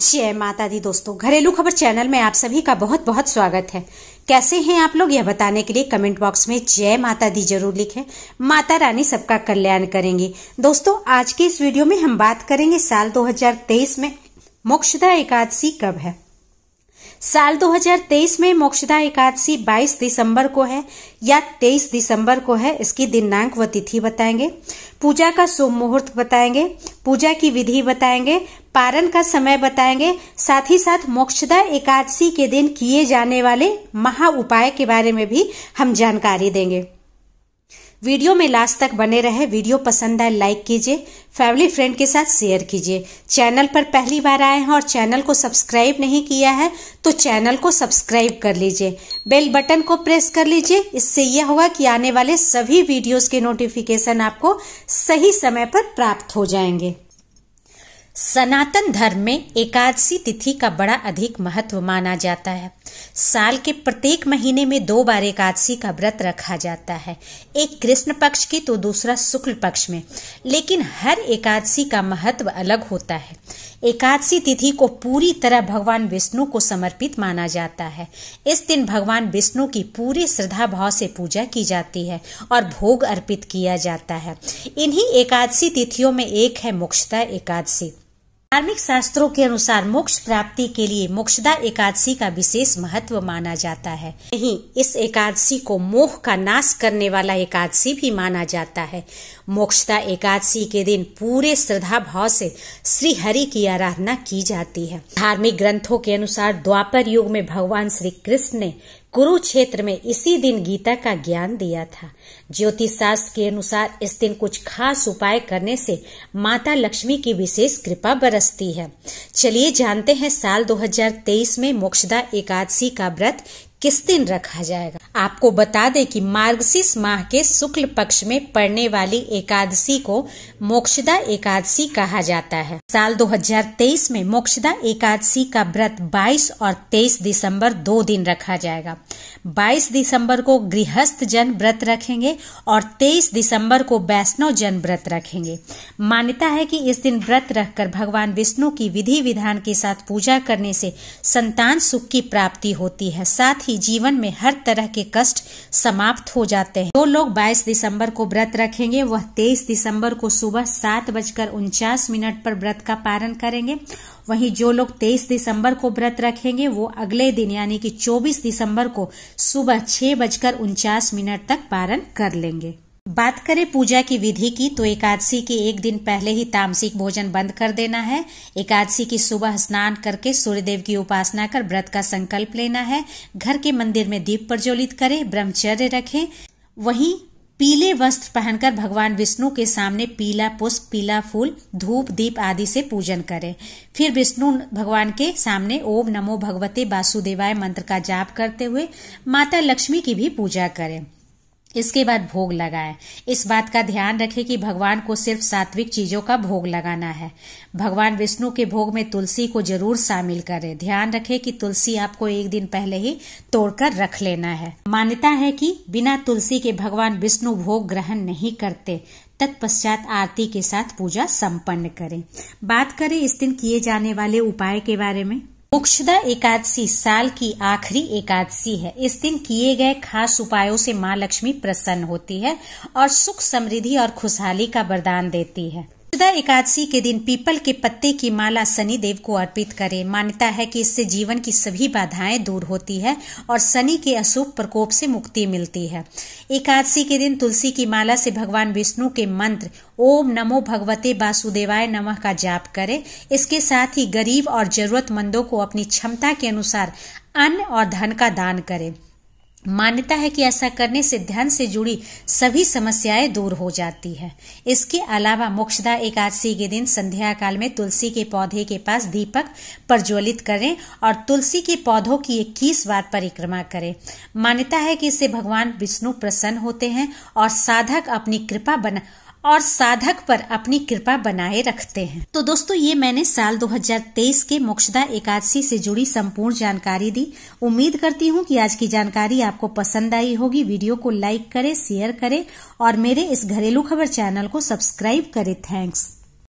जय माता दी दोस्तों घरेलू खबर चैनल में आप सभी का बहुत बहुत स्वागत है कैसे हैं आप लोग यह बताने के लिए कमेंट बॉक्स में जय माता दी जरूर लिखें माता रानी सबका कल्याण करेंगी दोस्तों आज के इस वीडियो में हम बात करेंगे साल 2023 में मोक्षदा एकादशी कब है साल 2023 में मोक्षदा एकादशी 22 दिसंबर को है या 23 दिसंबर को है इसकी दिनांक व तिथि बताएंगे पूजा का शुभ मुहूर्त बताएंगे पूजा की विधि बताएंगे पारण का समय बताएंगे साथ ही साथ मोक्षदा एकादशी के दिन किए जाने वाले महा उपाय के बारे में भी हम जानकारी देंगे वीडियो में लास्ट तक बने रहे वीडियो पसंद आए लाइक कीजिए फैमिली फ्रेंड के साथ शेयर कीजिए चैनल पर पहली बार आए हैं और चैनल को सब्सक्राइब नहीं किया है तो चैनल को सब्सक्राइब कर लीजिए बेल बटन को प्रेस कर लीजिए इससे यह होगा कि आने वाले सभी वीडियोस के नोटिफिकेशन आपको सही समय पर प्राप्त हो जाएंगे सनातन धर्म में एकादशी तिथि का बड़ा अधिक महत्व माना जाता है साल के प्रत्येक महीने में दो बार एकादशी का व्रत रखा जाता है एक कृष्ण पक्ष की तो दूसरा शुक्ल पक्ष में लेकिन हर एकादशी का महत्व अलग होता है एकादशी तिथि को पूरी तरह भगवान विष्णु को समर्पित माना जाता है इस दिन भगवान विष्णु की पूरी श्रद्धा भाव से पूजा की जाती है और भोग अर्पित किया जाता है इन्हीं एकादशी तिथियों में एक है मोक्षता एकादशी धार्मिक शास्त्रों के अनुसार मोक्ष प्राप्ति के लिए मोक्षदा एकादशी का विशेष महत्व माना जाता है यही इस एकादशी को मोह का नाश करने वाला एकादशी भी माना जाता है मोक्षदा एकादशी के दिन पूरे श्रद्धा भाव से श्री हरि की आराधना की जाती है धार्मिक ग्रंथों के अनुसार द्वापर युग में भगवान श्री कृष्ण ने कुरुक्षेत्र में इसी दिन गीता का ज्ञान दिया था ज्योतिष शास्त्र के अनुसार इस दिन कुछ खास उपाय करने से माता लक्ष्मी की विशेष कृपा बरसती है चलिए जानते हैं साल 2023 में मोक्षदा एकादशी का व्रत किस दिन रखा जाएगा आपको बता दें कि मार्गशीर्ष माह के शुक्ल पक्ष में पड़ने वाली एकादशी को मोक्षदा एकादशी कहा जाता है साल 2023 में मोक्षदा एकादशी का व्रत 22 और 23 दिसंबर दो दिन रखा जाएगा 22 दिसंबर को गृहस्थ जन व्रत रखेंगे और 23 दिसंबर को वैष्णव जन व्रत रखेंगे मान्यता है कि इस दिन व्रत रखकर भगवान विष्णु की विधि विधान के साथ पूजा करने से संतान सुख की प्राप्ति होती है साथ ही कि जीवन में हर तरह के कष्ट समाप्त हो जाते हैं जो लोग 22 दिसंबर को व्रत रखेंगे वह 23 दिसंबर को सुबह सात बजकर उनचास मिनट पर व्रत का पारण करेंगे वहीं जो लोग 23 दिसंबर को व्रत रखेंगे वो अगले दिन यानी कि 24 दिसंबर को सुबह छह बजकर उनचास मिनट तक पारण कर लेंगे बात करें पूजा की विधि की तो एकादशी के एक दिन पहले ही तामसिक भोजन बंद कर देना है एकादशी की सुबह स्नान करके सूर्यदेव की उपासना कर व्रत का संकल्प लेना है घर के मंदिर में दीप प्रज्वलित करें ब्रह्मचर्य रखें वहीं पीले वस्त्र पहनकर भगवान विष्णु के सामने पीला पुष्प पीला फूल धूप दीप आदि से पूजन करें फिर विष्णु भगवान के सामने ओम नमो भगवते वासुदेवाय मंत्र का जाप करते हुए माता लक्ष्मी की भी पूजा करें इसके बाद भोग लगाएं इस बात का ध्यान रखें कि भगवान को सिर्फ सात्विक चीजों का भोग लगाना है भगवान विष्णु के भोग में तुलसी को जरूर शामिल करें ध्यान रखें कि तुलसी आपको एक दिन पहले ही तोड़कर रख लेना है मान्यता है कि बिना तुलसी के भगवान विष्णु भोग ग्रहण नहीं करते तत्पश्चात आरती के साथ पूजा संपन्न करें बात करें इस दिन किए जाने वाले उपाय के बारे में मुक्षदा एकादशी साल की आखिरी एकादशी है इस दिन किए गए खास उपायों से मां लक्ष्मी प्रसन्न होती है और सुख समृद्धि और खुशहाली का वरदान देती है शुदा एकादशी के दिन पीपल के पत्ते की माला सनी देव को अर्पित करें मान्यता है कि इससे जीवन की सभी बाधाएं दूर होती है और शनि के अशुभ प्रकोप से मुक्ति मिलती है एकादशी के दिन तुलसी की माला से भगवान विष्णु के मंत्र ओम नमो भगवते वासुदेवाय नमः का जाप करें इसके साथ ही गरीब और जरूरतमंदों को अपनी क्षमता के अनुसार अन्न और धन का दान करें मान्यता है कि ऐसा करने से ध्यान से जुड़ी सभी समस्याएं दूर हो जाती है इसके अलावा मोक्षदा एकादशी के दिन संध्या काल में तुलसी के पौधे के पास दीपक प्रज्वलित करें और तुलसी के पौधों की इक्कीस बार परिक्रमा करें मान्यता है कि इससे भगवान विष्णु प्रसन्न होते हैं और साधक अपनी कृपा बना और साधक पर अपनी कृपा बनाए रखते हैं तो दोस्तों ये मैंने साल 2023 के मोक्षदा एकादशी से जुड़ी संपूर्ण जानकारी दी उम्मीद करती हूँ कि आज की जानकारी आपको पसंद आई होगी वीडियो को लाइक करें शेयर करें और मेरे इस घरेलू खबर चैनल को सब्सक्राइब करें थैंक्स